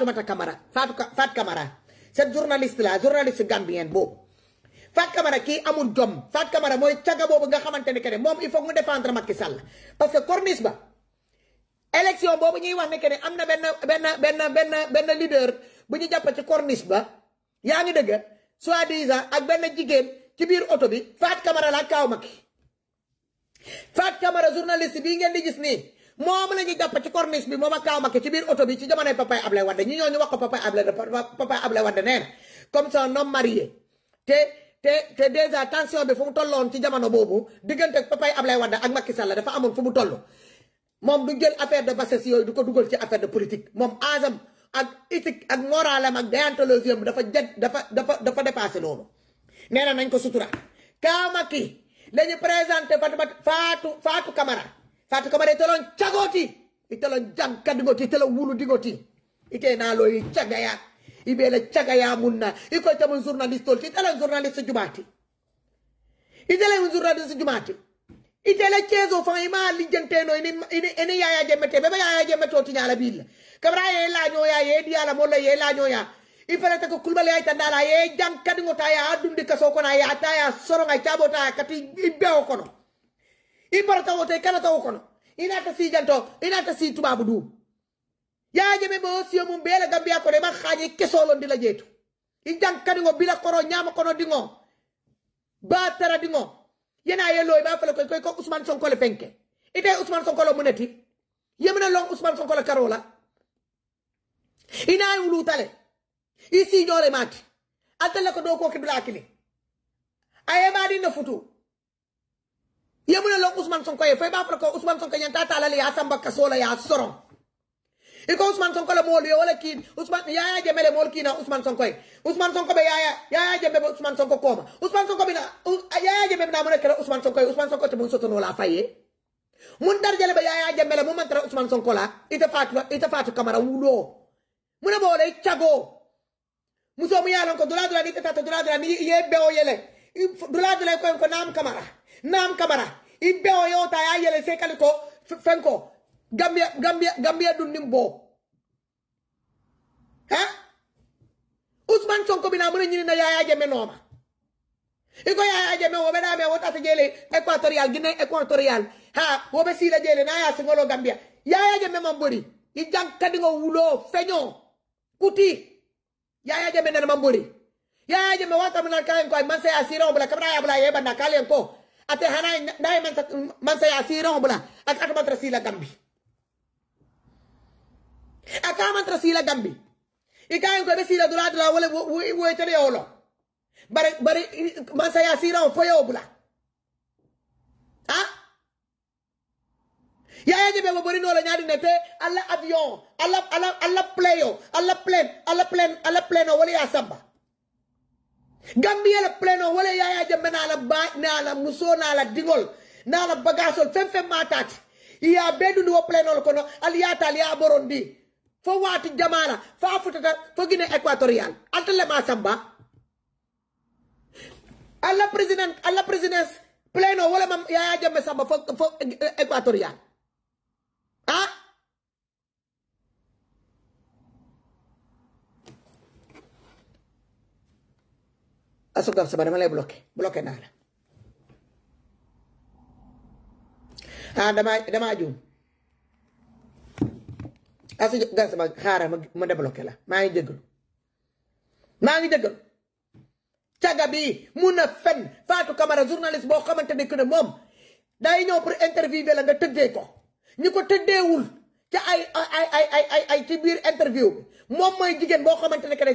Fatoumata Camara Fatou Fatou Camara cette journaliste là journaliste gambienne boobu Fatou Camara kii amul jom Fatou Camara mooy caga boobu nga xamante ne que ne moom il faut mu défendre ki Sall parce que corniche ba élection boobu ñuy wax ne que am na benn benn benn benn benn leader bu ñu jàpp ci corniche ba yaa ngi dëgg soi-disant ak benn jigéen ci biir oto bi Fatou Camara laa kaaw Macky Fatou Camara journaliste bii ngeen di gis nii. mom la japp ci corniche bi moma ak Kaaw ci bir auto bi ci jamonoy Papa ablay Wade ñi ñoo ñu wax ko Papa ablay Papa Ablaye Wade nee comme ça non marié te te te déjà tension bi fu mu tollon ci jamano bobu digënté Papa ablay Wade ak Macky Sall dafa amul fu mu tollu mom du jël affaire de bassesse yoy du ko duggal ci affaire de politique mom azam ak éthique ak moralam ak déontologie dafa dafa dafa dafa dépasser lolu néna nañ ko sutura Kaaw Macky lañu présenter Fatou Fatou Fatou Camara fatu kamara itolon cagoti itolon jankadigoti itolon wuludigoti ite naaloyi cagaya iɓele cagaya munna ikoyta mon journaliste tolti itelen journaliste jumati itelen journaliste jumati itele ceeso fan ima lijjanteno ene yayaje mette ɓeɓe yayaje mette o tiñala billa kamara ye lañoya ye diyala molla ye lañoya i fenete ko kulbale ay tandala ye jang ya dunde kaso kono a yata ya soroŋa caɓo kati i bewo importa barata wote kana taw kono inata si janto inata si tubabu du yaje me bo si mum bela gambia ko ma xaje kesolo ndila jetu i jankani ngo bila koro nyama kono dingo ba tara dingo yena yelo ba fala ko ko Ousmane Sonko le penke ite Ousmane Sonko lo muneti ele long Ousmane Sonko la karola ina wulutale isi ñole mati atala ko do ko kibla akili ayema dina futu yemule a Ousmane Sonko ye eh. fo i b'a fɔra ko Ousmane Sonko ɲɛ t'a t'a la eh. le y'a sanba kaso la y'a sɔrɔ i ko Ousmane Sonko moolu ye wala kii Ousmane Yaya le moolu kii na Ousmane ye Ousmane Sonko bɛ Yaya Yaya Jammeh kooma Ousmane Sonko na Yaya Jammeh bɛ mun de kɛra Ousmane ye Ousmane Sonko mun soton'o la a fa ye mun darajale bɛ Yaya Jammeh la mun man tara Ousmane la i tɛ Fatou i tɛ wuloo mun na b'o mu y'a lɔn ko dola ye bɛɛ o yɛlɛ ibe o yota ya yele se kali fenko gambia gambia gambia dun nimbo ha Usman Sonko bi na mo ñini na Yaya Jammeh noma iko Yaya Jammeh wo be da me wota te jele equatorial Guinée equatorial ha wo be si la jele na ya singolo Gambia Yaya Jammeh mambori i jankadi ngo wulo feño kuti Yaya Jammeh na mambori Yaya Jammeh wata mo na kalen ko man se asira obla kabra ya bla yeba na kalen ko ate hana dai man sa man sa yasiron bula ak ak man trasila gambi aka man trasila gambi ikayen ko be sila dula dula wole wo etere bare bare man sa yasiron fo yo bula ha ya je be bobori no la nyadi nete alla avion alla alla alla playo alla plane alla plane alla plane wole ya samba Gambia la pleno wala yaya jembe na la ba na la muso na la dingol na la bagasol fem fem matati iya bedu no pleno pleno kono aliyata aliya borondi fo wati jamala fa futata fo gine equatorial antele ma samba alla president alla presidence pleno wala mam yaya jembe samba fo fo equatorial ah Assou Gassama dama lay bloqué bloqué naa la ah damaa damaa juum Assou Gassama xaaral ma ma débloqué la maa ngi jégalu maa ngi jégalu caga bi mun na fen Fatou Camara journaliste boo xamante ne que ne moom day ñëw pour interviewer la nga tëddee ko ñi ko tëddeewul. ci ay ay ay ay ay ay ci bir interview mom moy jigen bo xamantene ke ne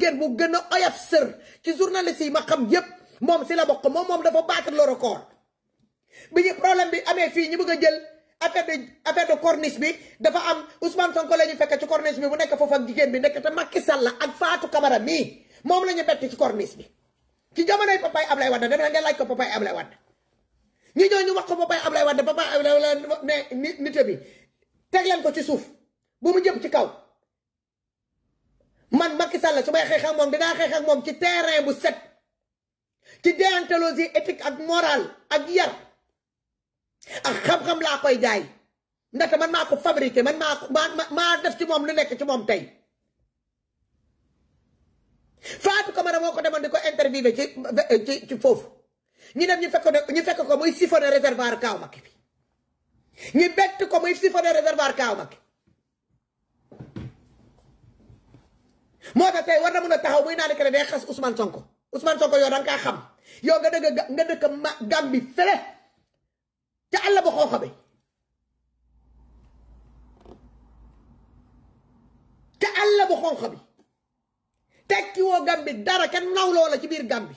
que ne bu gëna oyaf oyof ci journaliste yi ma xam yépp mom ci la bokk mom mom dafa battre le record bi ñi problème bi amé fi ñi bëgg jël affaire de affaire de corniche bi dafa am Ousmane Sonko lañu fekk ci corniche bi bu nekk fofu ak jigen bi nekk ta Macky Sall ak Fatou Camara mi mom lañu bëtt ci corniche bi ci jamanay papay Ablay Wade dem na nga laaj ko papay Ablay Wade ñi ñoo ñu wax ko papay Ablay Wade papay Ablay Wade ne nité bi teg leen ko ci suuf bu mu jëm ci kaw man Macky Sall su may xeex ak moom dinaa xeex ak moom ci terrain bu set ci déontologie éthique ak morale ak yar ak xam-xam laa koy jaay ndaxte man maa ko fabriqué man maa maa maa def ci moom lu nekk ci moom tey Fatou Camara moo ko demoon di ko interviewé ci ci ci foofu ñu dem ñu fekk ko ñu fekk ko muy siphonné réservoir kaaw Macky bi ñi bet ko muy sifone réservoir kaw Mbakke mo tax tay war na mën taxaw muy naan que day xas Ousmane Sonko Ousmane Sonko yo da ka xam yo nga deug nga deuk Gàmbi fële ci àll ba xooxa bi ci àll bu xonq bi tekki wo Gàmbi dara ken nawlo la ci bir Gàmbi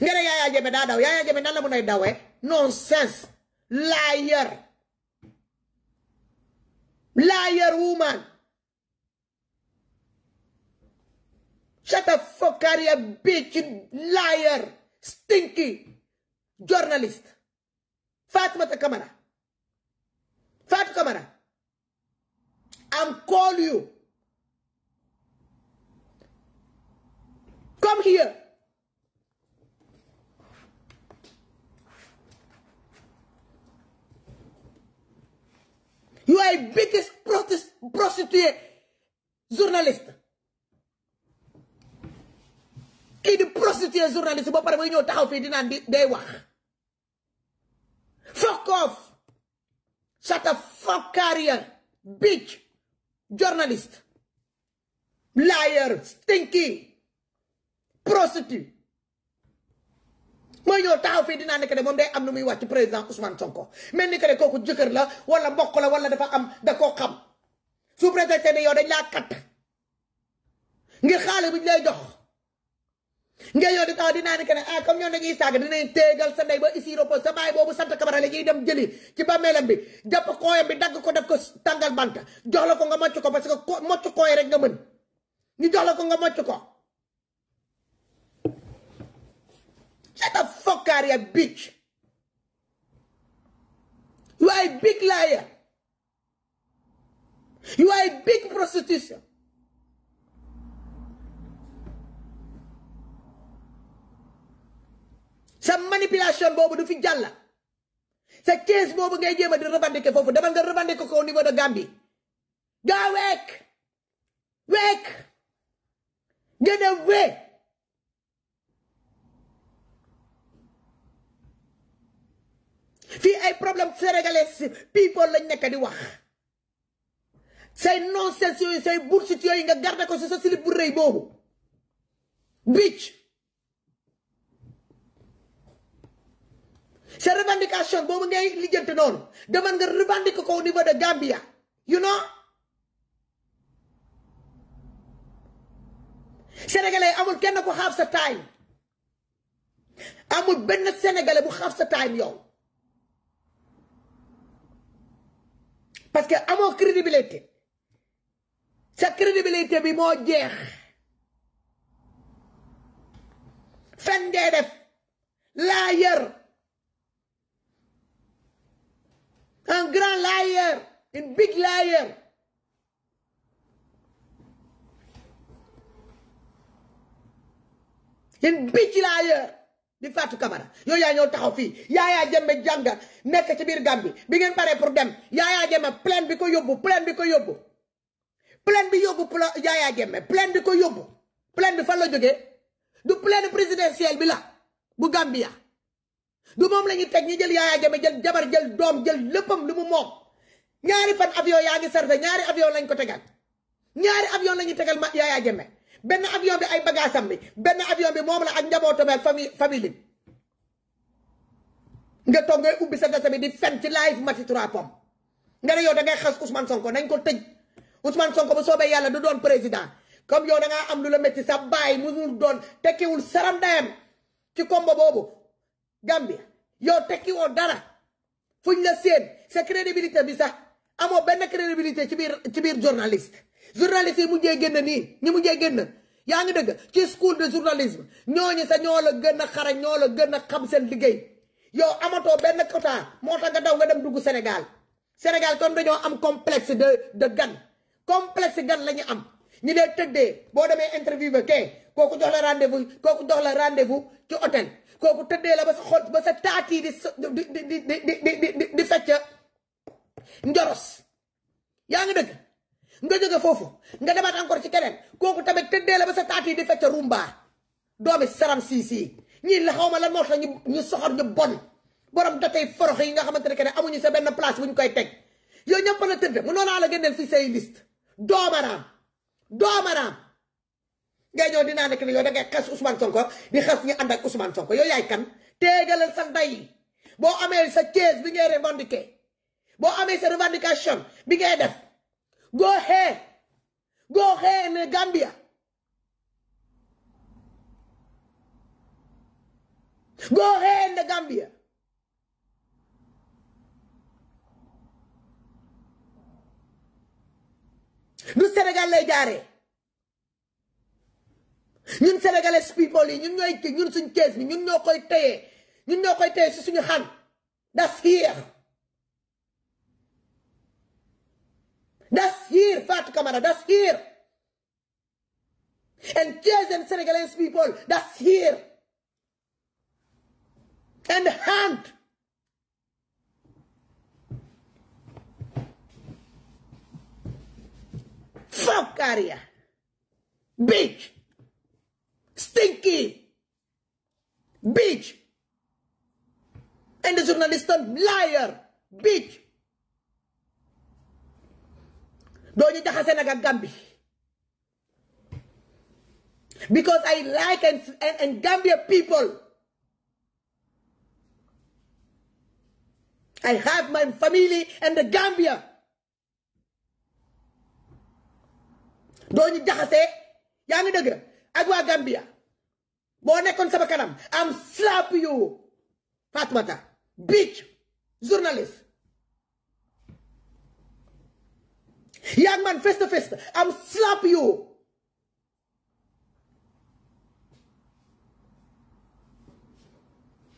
ngere nonsense liar liar woman shut the fuck up you bitch liar stinky journalist Fatoumata camera! Fat camera! I'm call you come here You are a biggest protest, prostitute journalist. kii di prostitué journaliste ba pare mooy ñëw taxaw fii di naan di fuck off shut the fuck career bitch Journalist, liar stinky prostitute mo yo taw fi dina nek ne mom day am nu muy wacc president Ousmane Sonko melni ke koku jeuker la wala mbokk la wala dafa am da ko xam su présenté ne yo dañ la kat ngir xale buñ lay jox nga yo di taw dina nek ne ah comme ñoo dañuy sag dina teegal sa ndey ba ici repos sa bay bobu sante kabara la ñuy dem jëli ci bàmmeelam bi japp koyam bi dag ko def ko tangal banta jox la ko nga moccu ko parce que moccu koy rek nga mën ñu jox la ko nga moccu ko Shut the fuck out of here, bitch. You are a big liar. You are a big prostitution. sa manipulation Bobo du fi jalla. sa case Bobo ngay jéem a di revendiquer foofu demal nga revendiquer ko au niveau de Gambie gaa week week gën a fii ay problème sénégalais people lañ nekk di wax say nonsense yooyu say bullshit yooyu nga garde ko si sa slip bu rëy boobu bitch sa revendication boobu ngay lijjanti noonu demal nga revendique ko au niveau de Gambia you know sénégalais amul kenn ku xaaf sa time amul benn sénégalais bu xaaf sa time yow parce que mon crédibilité sa crédibilité bi mon jeex fen def liar un grand liar Un big liar une big liar di fatu kamara yo ya ñëw taxaw fii Yaya Jammeh jàng nek ci bir gambi bi ngeen paré pour dem Yaya Jammeh plein bi ko yobbu plein bi ko yobbu plein bi yóbbu Yaya Jammeh plein bi ko yobbu plein bi fa la joggé du plein présidentiel bi la bu Gambia du mom lañu tek ñu jël Yaya Jammeh jël jabar jël dom jël leppam lu mu moom ñaari fan avion yaa ngi sarse ñaari avion lañ ko tégal ñaari avion lañu tégal tegal ma Yaya Jammeh benn avion bi ay bagage am bi benn avion bi moom la ak njabootam ak famille famille bi nga toog ngay ubbi sa data bi di fen ci live Maty Trois Pommes nga ne yow da ngay xas Ousmane Sonko nañ ko tëj Ousmane Sonko bu soobee yàlla du doon président comme yow da ngaa am lu la métti sa baay musul doon tekkiwul saram dayam ci combo boobu Gambia yow tekkiwoo dara fuñ la séen sa crédibilité bi sax amoo benn crédibilité ci biir ci biir journaliste journaliste yi mujjee génn nii ñi mujjee génn yaa ngi dëgg ci school de ñoo ñooñu sa ñoo la gën a xarañ ñoo la gën a xam seen liggéey yow amatoo benn quota moo tax nga daw nga dem dugg Sénégal Sénégal kon dañoo am complexe de de gan complexe gan la ñu am ñi dee tëddee boo demee interview ba kee kooku jox la rendez-vous kooku jox la rendez-vous ci hôtel kooku tëddee la ba sa xol ba sa taat yi di di di di di di fecc njoros yaa ngi dëgg nga jóge foofu nga demaat encore ci keneen kooku tamit tëddee la ba sa taat yi di fecca rumba doomi saram sii sii ñii la xaw ma lan moo tax ñu ñu soxor ñu bon borom datay forox yi nga xamante ne que amuñu sa benn place bu ñu koy teg yow ñëpp la tëdd mu noonaa la génneel si say liste doomaraam doomaraam ngay ñëw dinaa nekk ne yow da ngay xas Ousmane Sonko di xas ñu ànd ak Ousmane Sonko yow yaay kan téegalal sa ndey boo amee sa case bi ngay revendiquer boo amee sa revendication bi Go ahead. Go ahead in Gambia. Go ahead in the du Sénégal jaaree ñun sénégalais people yi ñun ñooy ñun suñ kees bi ñun ñoo koy téye ñun ñoo koy téye si suñu xam daf fiir That's here, fat camera. that's here. And and Senegalese people, that's here. And hand. Fuck area. bitch. Stinky. bitch. And the journalist liar. bitch. doo ñu jaxase nag ak Gambie because I like and and, and Gambia people I have my family and the Gambia Don't doo ñu jaxase yaa ngi dëgg ak waa Gambia boo nekkoon sama kanam am slap you Fatoumata bitch journalist. Young man, face to face, I'm slap you.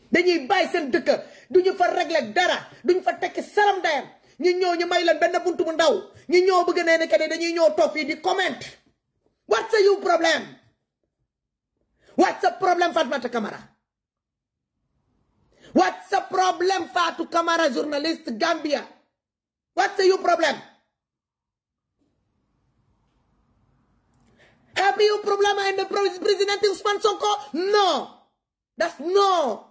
Then you buy some bàyyi seen you duñu fa régler dara duñ fa tekki saram dayam ñu ñëw you may leen benn bunt bu ndaw ñu ñëw bëgg nee ne que ne dañuy ñëw toog fii di comment what's your problem what's your problem Fatoumata Camara what's your problem Fatou Camara journalist Gambia what's your problem Hebben jullie problemen en de president Usman van Sonko? No. That's no.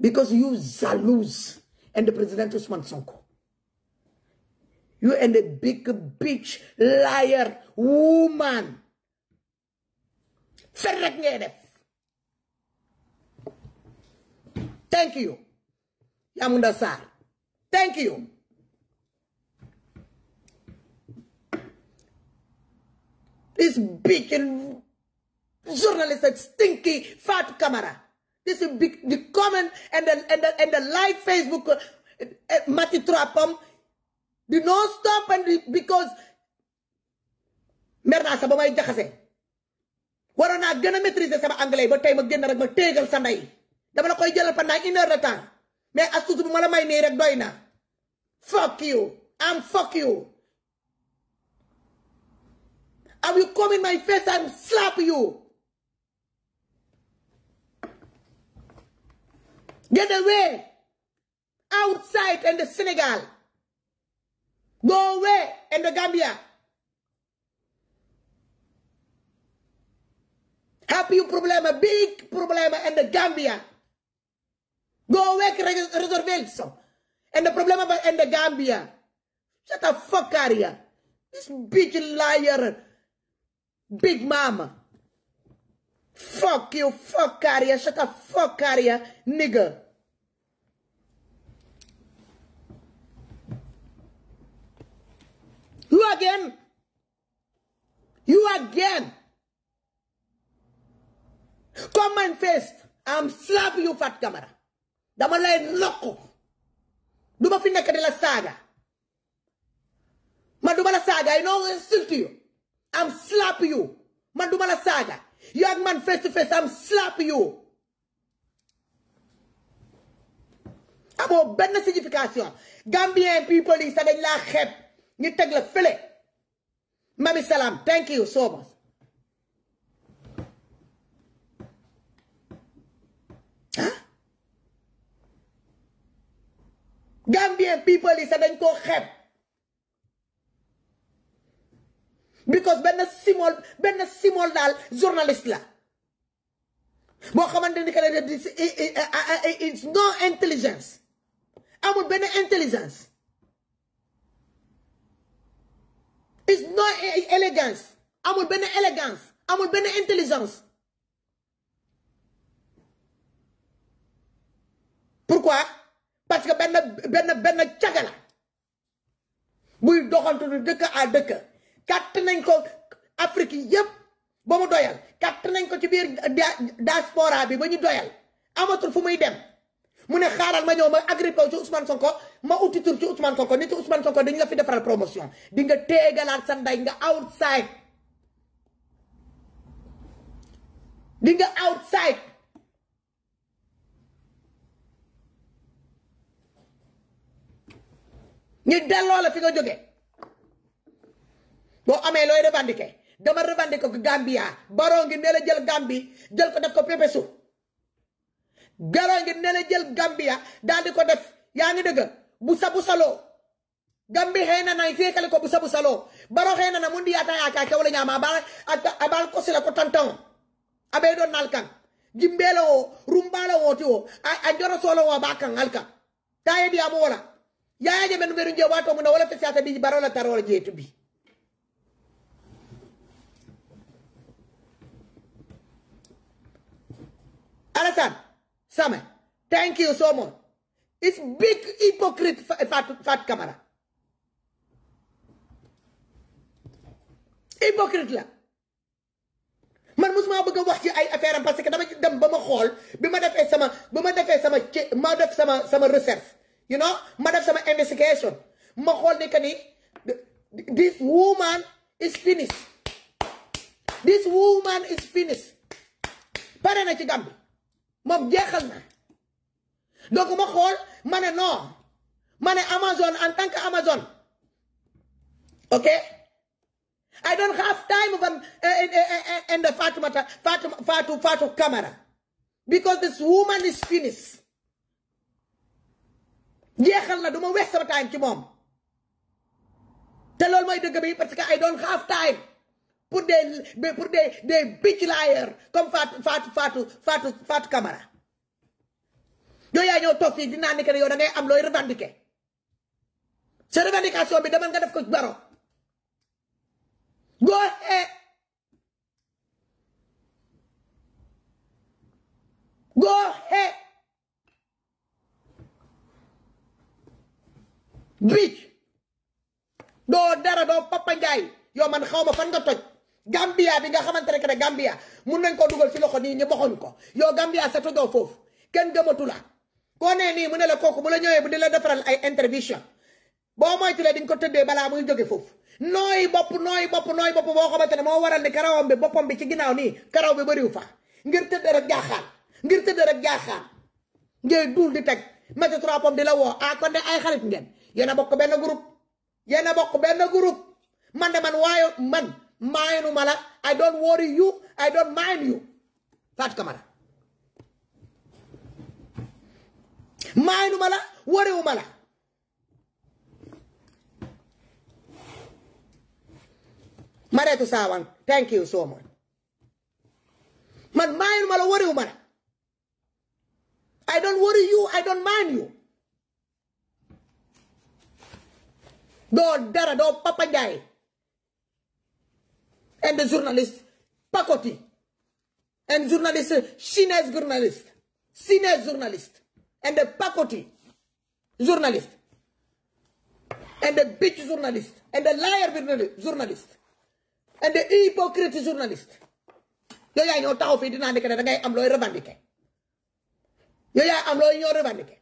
Because you Zalus and the president Usman Sonko. You and the big bitch, liar, woman. Thank you. Yamunda Sar. Thank you. This big journalist, stinky, fat camera. This is big, the comment and the, and the, and the live Facebook, uh, uh, Mati Trapam, the non-stop and the, because merda naa sa ba may jaxase waroon naa gën a maîtriser sama anglais ba tey ma génn rek ma téegal sa ndey dama la koy jëlal pendant une heure de mais as tuut bu ma la may nii rek doy fuck you I'm fuck you I will come in my face and slap you get away outside in the Senegal go away in the Gambia happy A big problem in the Gambia Go work Reserve Wilson. And the problem about and the Gambia. Shut the fuck out here. This bitch liar. Big mama. Fuck you, fuck out here. Shut the fuck out here, nigga. You again. You again. Come and face. I'm slapping you, fat camera. dama lay lokk du ma fi nekk di la saaga man du ma la saaga I no insult you I'm slap you man du ma la saaga yow ak man face to face slap you amoo benn signification Gambian people yi sa dañ laa xeeb ñu teg la fële mami salaam thank you so Gambien people yi sax dañ koo xeeb because benn simol benn simol daal journaliste la boo xamante ni que ne it's no intelligence amul benn intelligence it's no élégance amul benn élégance amul benn intelligence pourquoi parce que ben ben ben caga la buy doxantu du deuk a deuk kat nañ ko Afrique yeb ba mu doyal kat nañ ko ci bir diaspora bi bañu doyal amatul fu muy dem mune ne xaaral ma ñow ma agripo ci Ousmane Sonko ma uti tur ci Ousmane Sonko nit ci Ousmane Sonko dañ la fi defal promotion di nga tégalat sa nday nga outside di nga outside ñu delloo la fi nga joggé bo amé loy revendiquer dama revendiquer ko Gambia baro ngi ne la jël Gambi jël ko def ko PPSU baroo ngi ne la jël Gambia dal di ko def yaa ngi dëgg bu sa bu Gambi xëy na nay féekale ko bu sa bu na mundi ata di ka kawla ñama ba ak abal ko sila ko tantan abe do naal kan jimbeela wo wo a joro solo wo baa alka di yaya jambe numberu nje watu muna wala pesa biji barola tarola jetu bi Alasan, Same, thank you so much. It's big hypocrite fat, fat camera. hypocrite la man mosuma bëgg a wax ci ay affaire parce que dama ci dem ba ma xool bi ma defee sama ba ma defee sama ma def sama sama recherche You know, ma def investigation ma xool ni this woman is finished this woman is finished pare na ci Gàmbi moom jeexal na donc ma xool ma ne non ma ne Amazon en tant Amazon ok I don't have time for um, eh, eh, eh, and Fatou Fatou Fatou Fatou Camara because this woman is finished. jeexal na du ma wees sama time ci moom te loolu mooy dëgg bi parce que ay doon half time pour des pour des des bitch liars comme Fatou Fatou Fatou Fatou Fatou Camara yooyu yaa ñëw toog fii dinaa ne que ne yow da ngay am looy revendiquer sa revendication bi demal nga def ko baro góor ee góor ee biic do dara do Papa Njaay yo man xawma fan nga toj Gambia bi nga xamantene ke Gambia mën nañ ko duggal ci loxo ni ñi boxoñ ko yo Gambia sa togoo foofu Ken gëmatu la ko ne ni mu ne la koku bu la ñëwee bu di la defaral ay intervention moy moytulee di nga ko tëddee bala muy joggé fofu noy bop noy bop noy bop bo xamantene mo waral ni karawam bi boppam bi ci ginaaw ni karaw bi wu fa ngir tëdd rek jaaxal ngir tëdd rek jaaxal ngey dul di tek trois pom di la wo a ah, ko ay xarit ngeen yéen a bokk benn groupe yéen a bokk benn groupe man de man waaye man maayanu ma la I don't worry you I don't mind you Fatou Camara maayanu mala. la wariwu ma la Mariétou Sawane thank you so much man maayanu ma la wariwu ma la I don't worry you I don't mind you doo dara doo Papa Ndiaye and the journalist Pakoti and journalist Chinese journalist Chinese journalist and the Pakoti journalist and the bitch journalist and the liar journalist and the hypocrite journalist yow yaa ñoo taxaw fii dinaa nekk ne dangay am looy revendiquer yow yaa am looy ñoo revendiquer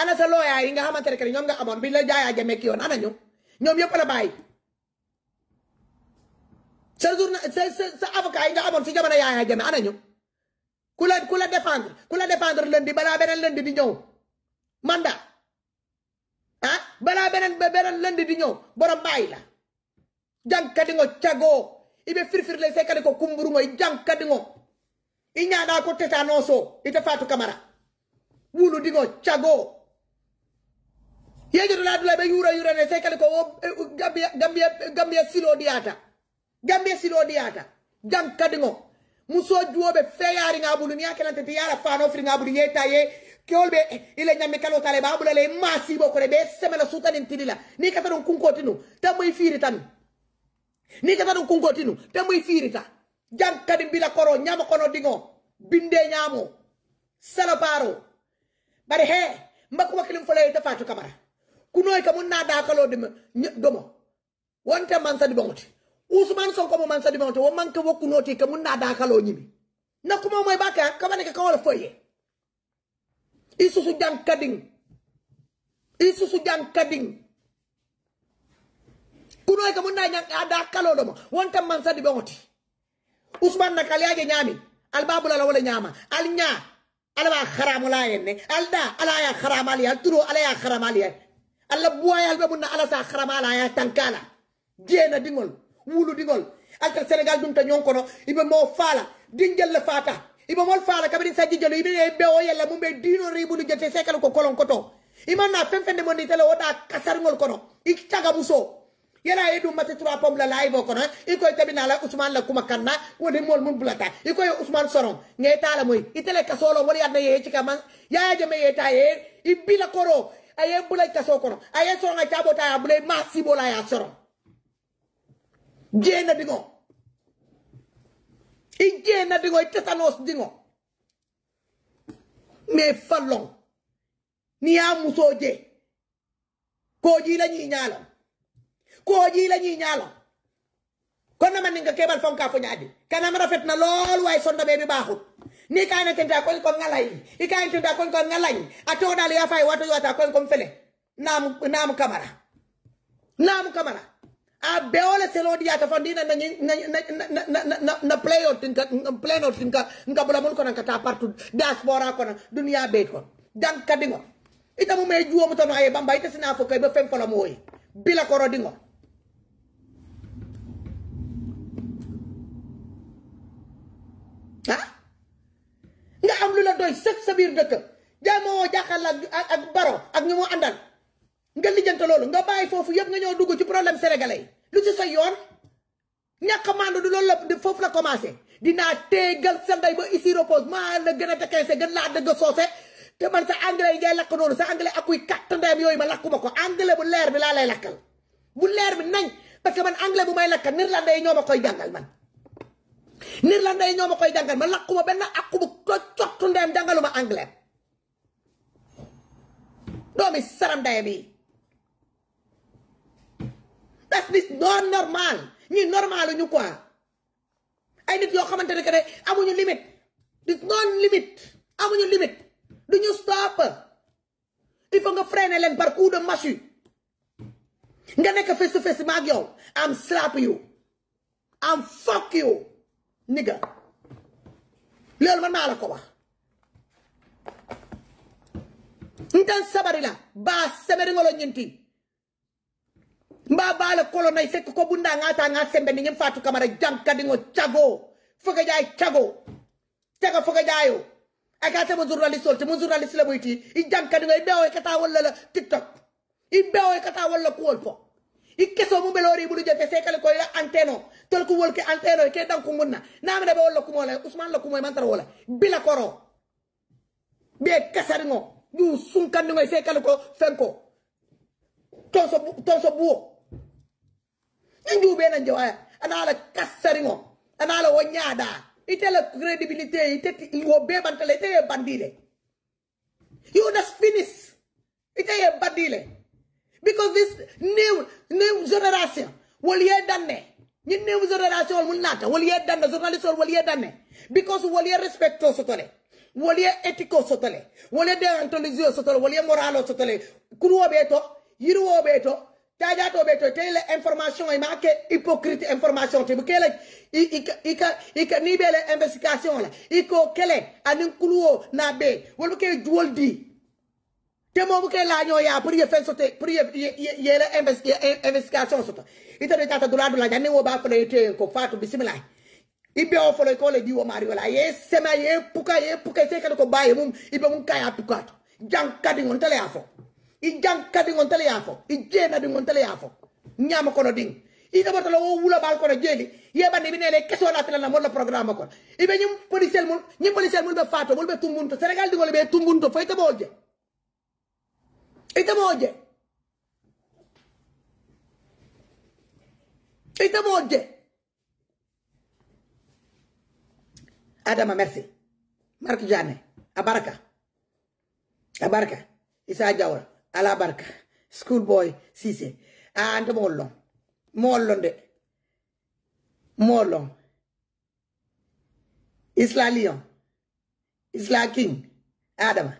ana sa looyaa yi nga xamante ne ñoom nga amoon bi la jaayaa jëmee kii yoon ana ñu ñoom yëpp la bàyyi sa journa sa sa avocat yi nga amoon si jamono Yaya Jammeh ana ñu ku la ku la défendre ku la défendre lundi balaa beneen lundi di ñëw mandat ah balaa beneen ba beneen lundi di ñëw borom bàyyi la jànkadiŋo cagoo i be firifirila i se kadi ko kumburuŋo i jankadiŋo i ñaanaa ko tetanoo so ite faatu kamara wulu diŋo cagoo yejotol adula ɓe yura yurane sey kadi ko eh, gambia gambia gambia silo diyata gambia silo diyata jan kadi o muso juwoɓe feyari ngabulu ni akelante ti yara fanofri ngabulu yeyta ye kewolɓe eh, ile ñammi kalotale ɓa ɓulale ma sibo kore ɓe semela sutanin tinila ni kata ɗon kunkotinu temmoy fiiri tan ni kata ɗon kunkotinu temmoy fiirita jan kadi mbila koro ñama kono ɗigo binde ñamo saloparo bare he mbakkumakilim foloyete fatu kamara Kuno e ka mun naa daakalo dima domo wonte man di bonti usman sonko mo man sadi bonti wo manke wo kunoti ka mun naa daakalo nyimi na kuma moy baka ka baneke ka wala foye isusu jang kading isusu jang kading kunoy ka mun naa nyang daakalo domo wonte man di bonti usman nakaliaje nyami albabula la wala nyama alnya alba kharamu la alda alaya kharamali alturo alaya kharamali alla buwayal ɓe munna ala sa haramala aya tankala jeena dingol wulu dingol alta sénégal ɗum to ñonkono iɓe mo faala dingelle fata iɓe mol faala kaɓeɗin sajji jolo iɓe ɓe o yalla mum ɓe dino ribudu jete sekala ko kolon koto imanna fenfende mon ni tele woɗa kasargol kono i caga yala e mate trois pomme la laayibo kono eh? ikoye tabinala ousmane la kuma kanna woni mol mum bulata ikoye ousmane soron ŋe tala moy itele kasolo wol yadna yehe cika ma yayaje me ye i bila koro a ye n bula kaso kɔnɔ a ye sɔrɔ ka caabɔ ta a bula i ma sibo la a y'a sɔrɔ diɲɛ na dingɔ i diɲɛ na dingɔ i tɛ taa n'o dingɔ n'i y'a je k'o la ɲiɲa la k'o la ɲiɲa la. kono man ninga a fonka foñaadi kanam rafetna lool way sondoɓe ɓe ɓaaxut ni kayna tenta koñ ko ngalay i kayna tenta koñ ko ngalañ a toɗal yafa a wato yowata koñ kom fele mu namu camara namu camara a beole selodi yaka fo ndina na playo tinka pleno tinka nka bulamol kono kata partout diaspora kono duniya ɓeyt kon dan kadigo itamume juwomu a aye bamba ita sina fo kay ɓe fen folamowoyi bila koro ɗigo ah nga am lula doy sek sa bir dekk. Jamo jaxal ak ak baro ak ñu mo andal. nga lijjante lolu nga bàyyi fofu yeb nga ñoo dugg ci problème sénégalais lu ci sa yoon ñak mandu du lolu la fofu la commencé Dina tégal sa nday ba ici repose ma la gëna a tekkee gën la dëgg sofé. te man sa anglais ngay lak nonu sa anglais akuy kat katt yoy ma lakuma ko anglais bu lèr bi la lay lakal. bu lèr bi nañ parce que man anglais bu may lakal nirlandais koy jangal man néerlandais yi ñoo ma koy jàngal ma làkkuma benn àqu bu ko cottu ndeem jàngaluma anglais doomi saram daye bi das bis non normal ñuy normal ñu quoi ay nit yoo xamante ne que ne amuñu limite di non limite amuñu limite du ñu stop il faut nga freiner leen par coup de machu nga nekk face to face ma yow am slap you am fuck you nigga loolu mën naa la ko wax ntan sabari la baa semeriŋolo ñinti mbaa baa le kolo nay fekk ko bunda ŋa taa ŋa sembe ni ñiŋ faatu kamara jankadiŋo cagoo foka jaay cagoo caga foka jaayo a ka te mu journaliste sol te mu journaliste le muyiti i jankadiŋo i bewo i ka taa walla la tiktok i bewo i ka taa walla kuwol po ikkeso mum ɓe lowri ɓuuri jete er se kala koye anteno tolko wolke anteno e ke danko munna namine ɓe won lokkumola ousmane lokkumo e mantara wola bila koro ɓe kasari ngo ƴu sunkandigo e se kala ko fenko tonso tonso buwo ña juuɓena jow aya ana ala kassari ngo ana ala wo ñaaɗa itela crédibilité iteti wo beɓantala iteye bandile you das er finis iteye bandile because this new new generation wali ye danne ñi new generation wal mu naata wali ye danne journaliste wal wali ye danne because wali ye respecto sotole wali ye éthique o sotole wali ye déontologie o sotole wali ye moral o sotole kuruwo ɓe to yirwo ɓe to tajato ɓe to tele information e ma ke hypocrite information te kele ika ika ni ɓele investigation la iko kele anin kuluwo na ɓe wol ke juwol di te moomu ke laañoo yaa pour ye fen sote pour ye yele investigation soto itode tata dula dula ñanni wo baa folo ye tuye ko faatu bisimilahi ibe o folo ko le di wo mari wala ye sema ye puka ye puka se kada ko baye mum ibe mum kaya pukato jang kadi ngon tele yafo i jang kadi ngon tele yafo i jena di ngon tele yafo nyama kono ding i da batalo wo wula bal kono jeli ye bandi bi nele keso la tele na mo la programme ko ibe nyum policier mul nyum policier mul be faato mul be tumbunto senegal di ngol be tumbunto fayta boje Lita moja. Lita moja. Adama merci. Mark Jane. Abaraka. Abaraka. Isa Jawara. Ala Baraka. Schoolboy Sisi, And Mollon. Mollon de. Mollon. Isla Leon. Isla King. Adama.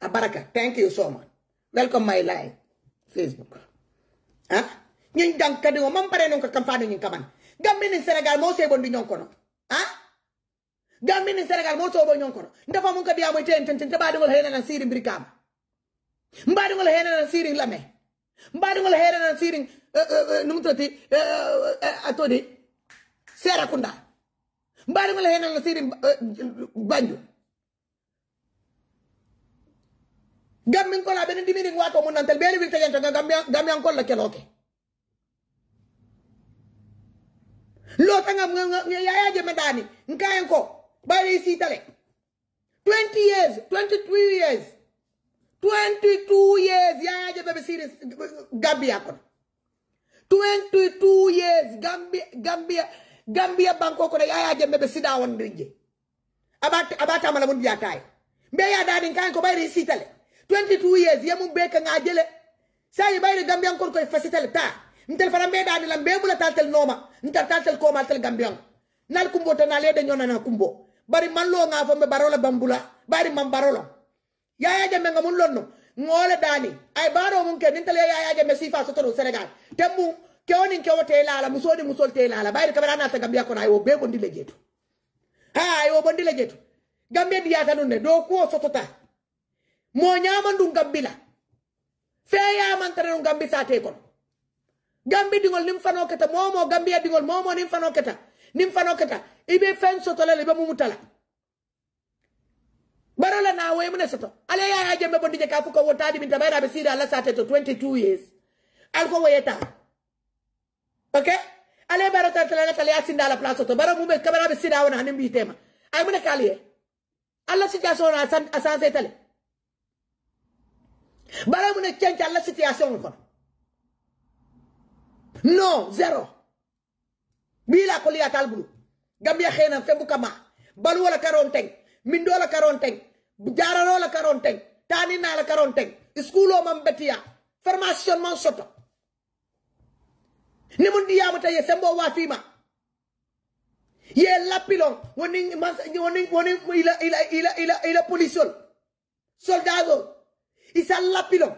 Abaraka. Thank you so much. welcome my live facebook ha ah? ñin jang kadi o mampare non ko kam faano ñin kaman gammini sénégal mo sey bondu ñonkono ha ah? gammini sénégal mo sobo ñonkono ndafa mun kadi yamoy ten ten ten baadugol heenana siri mbiri kama mbaadugol heenana siri lame mbaadugol heenana siri euh, euh, euh, numtoti atodi serakunda mbaadugol heenana siri banju gamminkola ɓenen ɗimiɗin wato mum nantel ɓeeni wiltagento ga gammiyankolla keloke lotagam yayaje meɗani nkayen ko ɓayre sitale 20 years 23 years 22 years yayaje ɓeɓe siri gambiya kono 22 years gambia gambia gambia banko kono yayaje ɓeɓe siɗa wondirje aɓa tamala mum mbiyataye mbeyaɗani nkayen ko ɓayre sitale 22 years yemu be ka nga jele sai bayre gambian ko koy fasitel ta ntel fana me dani lam be bula taltel noma ntel taltel ko ma tel gambian nal kumbo to nale de nyona na kumbo bari man lo nga fombe barola bambula bari man barola yaya jeme nga mun lonno ngole dani ay baro mun ke nintel yaya jeme sifa sotoro senegal tembu kewoni kewo te lala musodi musol te lala bayre kamera na ta gambia ko na yo be bondi lejetu ha yo bondi lejetu gambia diya tanunne do ko sotota moo ñaaman ɗum gambi la feeyamantana ɗum gambi saate kono gambi ɗigol nin fano keta momo gambiya ɗigol momo nin fano keta nin fano keta ibe fen sotolale ɓe mumutala barola na woyemune soto ale ya yaya jembe je ka fo ko wotadi min tabayraɓe siida allah sate to 22 years alko woyeta okay, ale baro tartalana kala ya sinda la place soto, baro mumbe mume kabaraɓe siida wona hanin tema, ay mune kaaliye allah asan a sansetale bala mune ken ki situasi situation no non zero bila ko li atal bulu gambia xena bu kama balu wala karon teng mindo la karon teng jararo la karon teng tani na la karon teng Iskulo mam betiya formation man soto ni mun mata ye sembo wa fima ye lapilon woni woni woni ila ila ila ila ila polisol soldado kisallapilon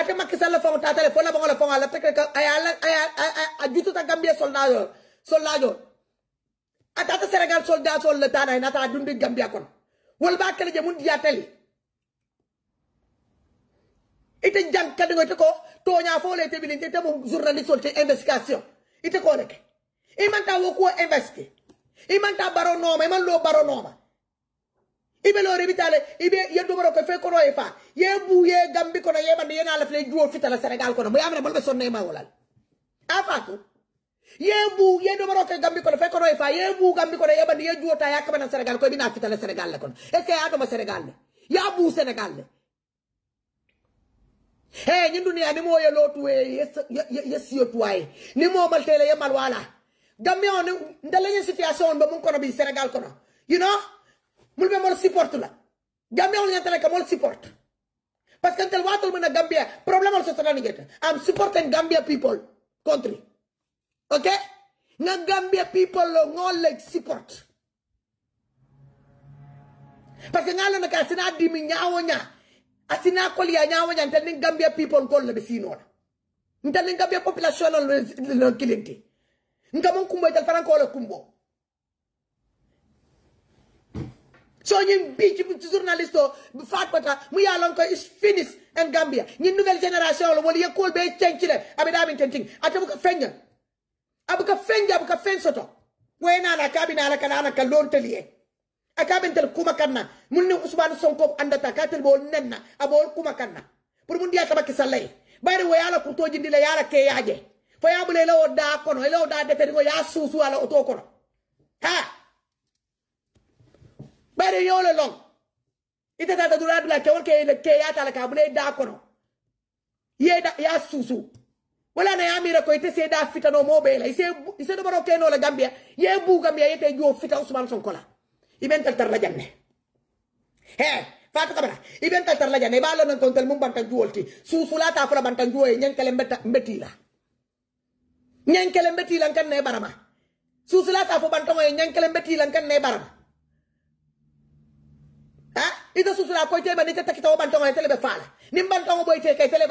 atema kisalla faŋo tatale fo labaŋola faŋo ala tekre a jututa gambiya soldajo soldajo atata sénégal soldat sol le tanayi nata dundi gambiya kono wol ba kele je mun diyatali ite jankadiŋo ite ko toña fo le ite bilinte ite mo journaliste sol te investigation ite ko leke imanta wo kuwo investé imanta baro nooma iman lo baro nooma ibe lori bitale ibe ye domoro ko fe kono e fa ye bu gambi gambi kono ye man ye na la fle juo fitala senegal kono mo amna bolbe sonne ma wolal afatu ye bu ye domoro ko gambi kono fe kono e fa ye bu gambi kono ye man ye juo ta yakama na senegal ko bina fitala senegal la kono e ke adoma senegal ne ya bu senegal ne he nyi dunia ni mo ye lotu ye ye siyo tuai ni mo mal tele ye mal wala gambi on ndala ye situation be mun kono bi senegal kono you know mulɓe mboɗo supporte la gambia wol ñantane kam mboɗo supporte par ce que tel watol mena gambia probléme ol sototani guete am supporten gambia people country ok nga gambia people lo ngolle support parce que ngalana ka sina dimi ñaawo ñaa asina kolya ñaawo ñaa tan gambia people kolle be sinona ntan gambia population lo kilenti ngamon kumbo tal faran ko le kumbo soñi bii ci ci journaliste o Fatmata mu yaalon ko is finis en Gambia ñi nouvelle génération lo wala yekkol be cencile abe damin tenting atabu ka fenya abu ka fenya abu ka fen soto wayna na kabina ala kana na kallon taliye akaben tel kuma kanna mun ne Ousmane Sonko andata katel bo nenna abo kuma kanna pour mun diya tabaki sallay bayre wayala ko toji ndila yara ke yaje fo yabule lawo da kono lawo da deferi ko ya susu ala oto kono ha Bari yole long. ita tata dura bila kewol ke ke yatala ka bula da kono yeda ya susu wala na ya mira ko ite se da no mo bela ise ise do ke no la gambia ye bu gambia yete jo fita usman son kola iben tal tar la janne he fatu kabara iben tal tar la janne balo non kontel mum bantan juolti susu la ta fula bantan juoy nyankele mbeta mbetila nyankele mbetila kan ne barama susu la ta fo bantan nyankele mbetila kan ne barama Ita susula ko ite bande tata kita bantongo en tele be nim bantongo boy te kay tele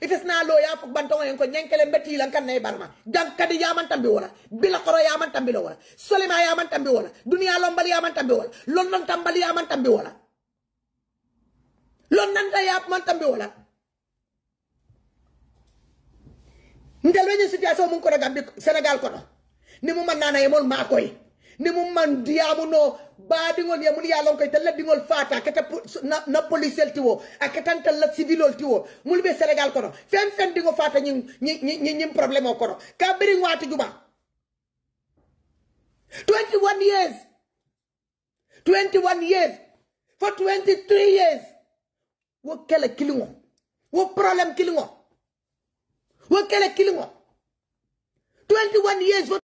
ite sna lo ya fuk bantongo yang ko nyenkele mbeti lan kan nay barma jang kadi ya tambi wala bila qoro ya man tambi wala solima ya man tambi wala dunia lombali ya man tambi wala london tambali ya man tambi wala london ta ya man tambi wala ndel wenye situation gambi senegal kono. Nimu man nana yemol makoy eh. man diamu no Badingol ye mulu ye a lon ko ite la na, na polisel ti wo a ketanta la civilol ti wo mulu be sénégal kono feŋ feŋ diŋo ni ni ñiŋ probléme o kono ka biriŋ waati juma 21 years 21 years for 23 years wo kele kiliŋo wo problème kiliŋo wo kele kiliŋo 21 years